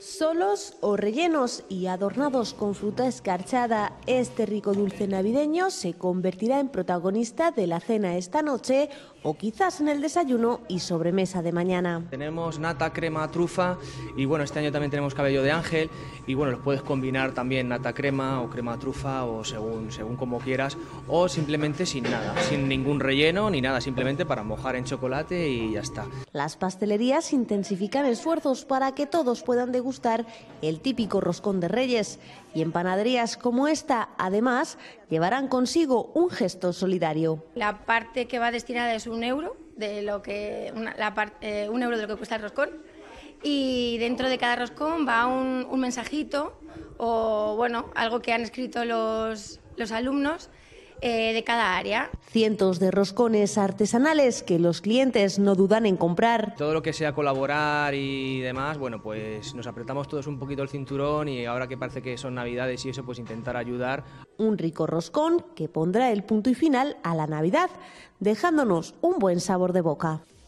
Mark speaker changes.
Speaker 1: Solos o rellenos y adornados con fruta escarchada, este rico dulce navideño se convertirá en protagonista de la cena esta noche o quizás en el desayuno y sobremesa de mañana.
Speaker 2: Tenemos nata, crema, trufa y bueno, este año también tenemos cabello de ángel y bueno, los puedes combinar también nata, crema o crema, trufa o según, según como quieras o simplemente sin nada, sin ningún relleno ni nada, simplemente para mojar en chocolate y ya está.
Speaker 1: Las pastelerías intensifican esfuerzos para que todos puedan degustar el típico roscón de Reyes. Y en panaderías como esta, además, llevarán consigo un gesto solidario.
Speaker 3: La parte que va destinada es un euro de lo que eh, un euro de lo que cuesta el roscón y dentro de cada roscón va un, un mensajito o bueno algo que han escrito los alumnos eh, de cada área.
Speaker 1: Cientos de roscones artesanales que los clientes no dudan en comprar.
Speaker 2: Todo lo que sea colaborar y demás, bueno, pues nos apretamos todos un poquito el cinturón y ahora que parece que son navidades y eso, pues intentar ayudar.
Speaker 1: Un rico roscón que pondrá el punto y final a la Navidad, dejándonos un buen sabor de boca.